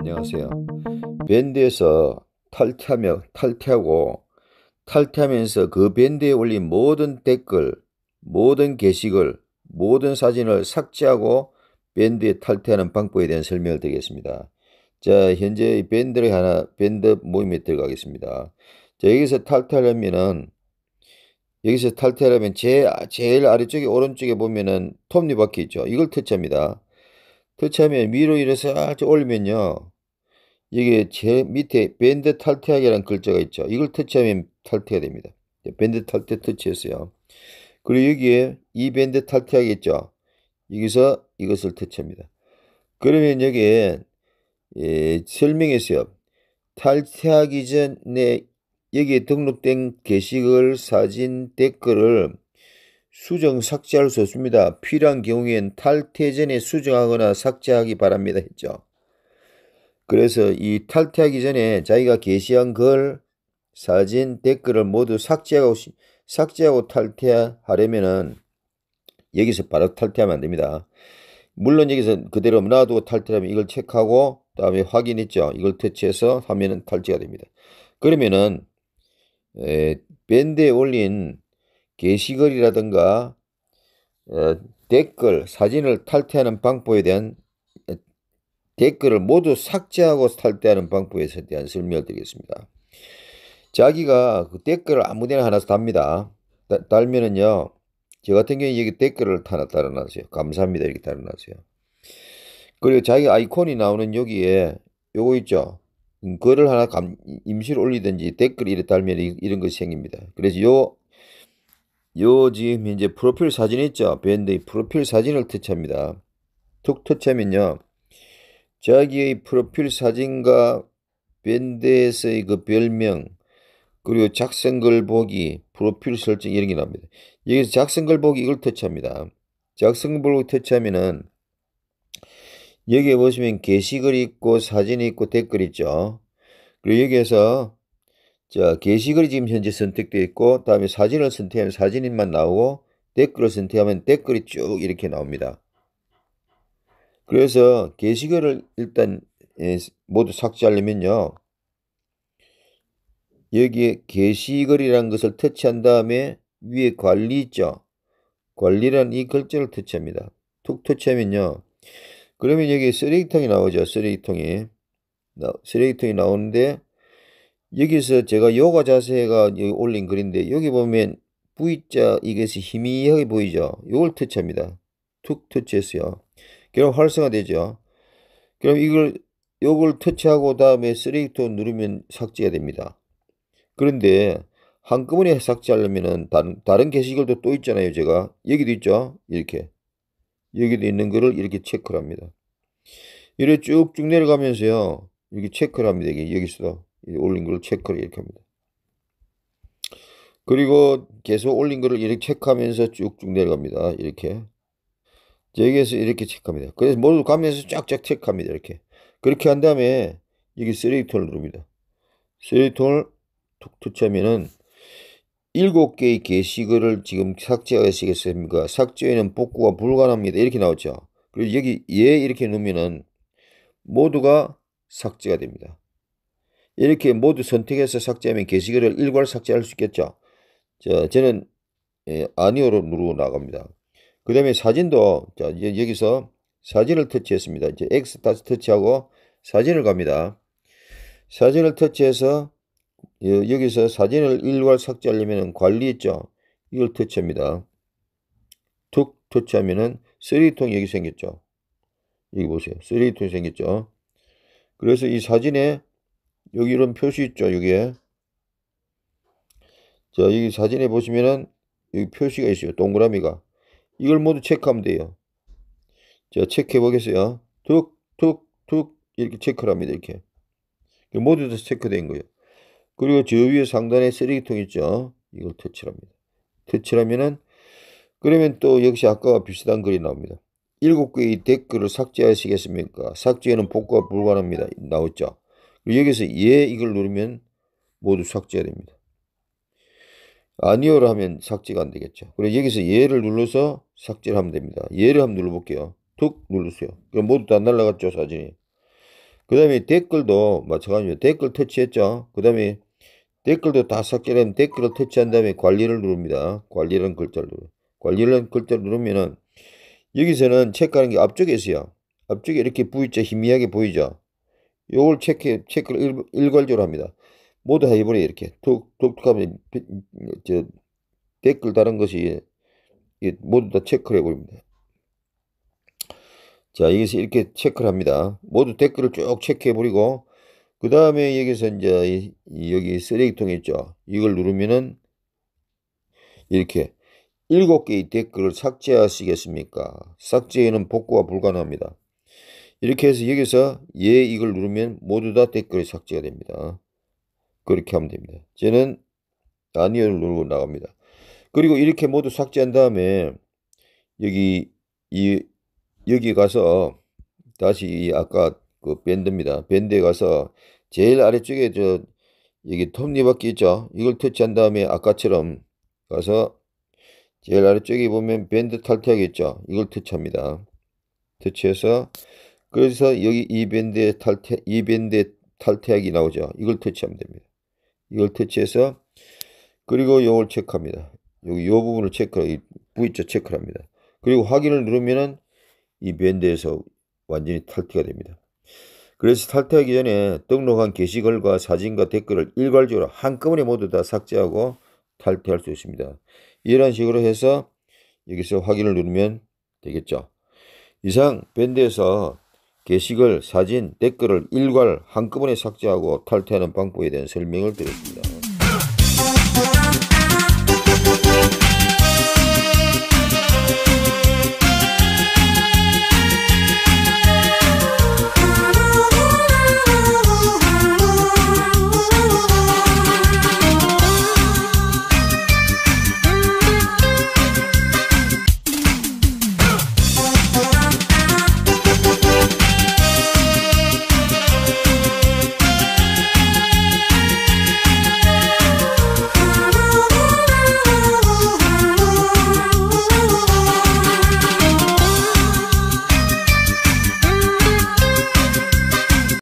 안녕하세요. 밴드에서 탈퇴하며 탈퇴하고 탈퇴하면서 그 밴드에 올린 모든 댓글, 모든 게시글, 모든 사진을 삭제하고 밴드에 탈퇴하는 방법에 대한 설명을 드리겠습니다. 자, 현재 밴드를 하나, 밴드 모임에 들어가겠습니다. 자, 여기서 탈퇴하려면은, 여기서 탈퇴하려면 제, 제일 아래쪽에 오른쪽에 보면은 톱니바퀴 있죠. 이걸 터치합니다. 터치하면 그 위로 이렇게 살짝 올리면요. 이게 제 밑에 밴드 탈퇴하기라는 글자가 있죠. 이걸 터치하면 탈퇴가 됩니다. 예, 밴드 탈퇴 터치했어요. 그리고 여기에 이 밴드 탈퇴하기 있죠. 여기서 이것을 터치합니다. 그러면 여기에 예, 설명했어요. 탈퇴하기 전에 여기에 등록된 게시글, 사진, 댓글을 수정 삭제할 수 없습니다. 필요한 경우엔 탈퇴 전에 수정하거나 삭제하기 바랍니다 했죠. 그래서 이 탈퇴하기 전에 자기가 게시한 글, 사진, 댓글을 모두 삭제하고 삭제하고 탈퇴하려면은 여기서 바로 탈퇴하면 안 됩니다. 물론 여기서 그대로 놔두고 탈퇴하면 이걸 체크하고 다음에 확인했죠. 이걸 터치해서 하면은 탈퇴가 됩니다. 그러면은 에, 밴드에 올린 게시글이라든가 어, 댓글, 사진을 탈퇴하는 방법에 대한 댓글을 모두 삭제하고 탈퇴하는 방법에 대한 설명을 드리겠습니다. 자기가 그 댓글을 아무데나 하나 답니다. 달면은저 같은 경우에 여기 댓글을 하나 달아놨어요. 감사합니다. 이렇게 달아놨어요. 그리고 자기 아이콘이 나오는 여기에 요거 있죠. 음, 글을 하나 감, 임시로 올리든지 댓글 이렇게 달면 이런 것이 생깁니다. 그래서 요요 지금 현재 프로필 사진 있죠? 밴드의 프로필 사진을 터치합니다. 툭 터치하면요. 자기의 프로필 사진과 밴드에서의 그 별명, 그리고 작성글 보기, 프로필 설정 이런 게 나옵니다. 여기서 작성글 보기 이걸 터치합니다. 작성글 보기 터치하면은 여기에 보시면 게시글 있고 사진 있고 댓글 있죠. 그리고 여기에서 자, 게시글이 지금 현재 선택되어 있고, 다음에 사진을 선택하면 사진만 인 나오고, 댓글을 선택하면 댓글이 쭉 이렇게 나옵니다. 그래서 게시글을 일단 예, 모두 삭제하려면요. 여기에 게시글이라는 것을 터치한 다음에 위에 관리 있죠. 관리란 이 글자를 터치합니다. 툭 터치하면요. 그러면 여기 쓰레기통이 나오죠. 쓰레기통이. 쓰레기통이 나오는데 여기서 제가 요가 자세가 여기 올린 글인데 여기 보면 V자 이것이 희미하게 보이죠. 요걸 터치합니다. 툭 터치했어요. 그럼 활성화되죠. 그럼 이걸 요걸 터치하고 다음에 쓰레기통 누르면 삭제가 됩니다. 그런데 한꺼번에 삭제하려면은 다른, 다른 게시글도 또 있잖아요. 제가 여기도 있죠. 이렇게 여기도 있는 거를 이렇게 체크를 합니다. 이래 쭉 쭉 내려가면서요. 이렇게 체크를 합니다. 여기, 여기서도 올린 걸 체크를 이렇게 합니다. 그리고 계속 올린 거를 이렇게 체크하면서 쭉쭉 내려갑니다. 이렇게. 여기에서 이렇게 체크합니다. 그래서 모두 가면서 쫙쫙 체크합니다. 이렇게. 그렇게 한 다음에 여기 쓰레기통을 누릅니다. 쓰레기통을 툭 터치하면은 일곱 개의 게시글을 지금 삭제하시겠습니까? 삭제에는 복구가 불가능합니다. 이렇게 나오죠. 그리고 여기 예 이렇게 누르면은 모두가 삭제가 됩니다. 이렇게 모두 선택해서 삭제하면 게시글을 일괄 삭제할 수 있겠죠. 자, 저는 예, 아니오로 누르고 나갑니다. 그 다음에 사진도 자, 여기서 사진을 터치했습니다. 이제 X 다시 터치하고 사진을 갑니다. 사진을 터치해서 여기서 사진을 일괄 삭제하려면 관리 있죠. 이걸 터치합니다. 툭 터치하면은 쓰레기통 여기 생겼죠. 여기 보세요. 쓰레기통이 생겼죠. 그래서 이 사진에 여기 이런 표시 있죠, 여기에. 자, 여기 사진에 보시면은 여기 표시가 있어요. 동그라미가. 이걸 모두 체크하면 돼요. 자, 체크해 보겠어요. 툭, 툭, 툭 이렇게 체크를 합니다. 이렇게. 모두 다 체크된 거예요. 그리고 저 위에 상단에 쓰레기통 있죠. 이걸 터치를 합니다. 터치를 하면은 그러면 또 역시 아까와 비슷한 글이 나옵니다. 일곱 개의 댓글을 삭제하시겠습니까? 삭제에는 복구가 불가능합니다. 나왔죠. 여기서 예 이걸 누르면 모두 삭제가 됩니다. 아니요를 하면 삭제가 안 되겠죠. 그리고 여기서 예를 눌러서 삭제를 하면 됩니다. 예를 한번 눌러볼게요. 툭 눌러세요. 주 그럼 모두 다 날라갔죠 사진이. 그 다음에 댓글도 마찬가지로 댓글 터치했죠. 그 다음에 댓글도 다 삭제하면 댓글을 터치한 다음에 관리를 누릅니다. 관리라는 글자를 누르 관리라는 글자를 누르면은 여기서는 체크하는 게 앞쪽에 있어요. 앞쪽에 이렇게 V자 희미하게 보이죠. 요걸 체크, 체크를 일, 일괄적으로 합니다. 모두 해버려 이렇게. 독, 독특하면, 저, 댓글 다른 것이 모두 다 체크를 해버립니다. 자, 여기서 이렇게 체크를 합니다. 모두 댓글을 쭉 체크해버리고, 그 다음에 여기서 이제 여기 쓰레기통 있죠. 이걸 누르면은 이렇게 일곱 개의 댓글을 삭제하시겠습니까? 삭제에는 복구가 불가능합니다. 이렇게 해서 여기서 예 이걸 누르면 모두 다 댓글이 삭제가 됩니다. 그렇게 하면 됩니다. 쟤는 아니요를 누르고 나갑니다. 그리고 이렇게 모두 삭제한 다음에 여기 이 여기 가서 다시 이 아까 그 밴드입니다. 밴드에 가서 제일 아래쪽에 저 여기 톱니바퀴 있죠. 이걸 터치한 다음에 아까처럼 가서 제일 아래쪽에 보면 밴드 탈퇴하겠죠. 이걸 터치합니다. 터치해서 그래서 여기 이밴드에 탈퇴, 이밴드에 탈퇴약이 나오죠. 이걸 퇴치하면 됩니다. 이걸 퇴치해서 그리고 요걸 체크합니다. 여기 요 부분을 체크, 이 V자 체크를 합니다. 그리고 확인을 누르면은 이 밴드에서 완전히 탈퇴가 됩니다. 그래서 탈퇴하기 전에 등록한 게시글과 사진과 댓글을 일괄적으로 한꺼번에 모두 다 삭제하고 탈퇴할 수 있습니다. 이런 식으로 해서 여기서 확인을 누르면 되겠죠. 이상 밴드에서 게시글, 사진, 댓글을 일괄 한꺼번에 삭제하고 탈퇴하는 방법에 대한 설명을 드렸습니다.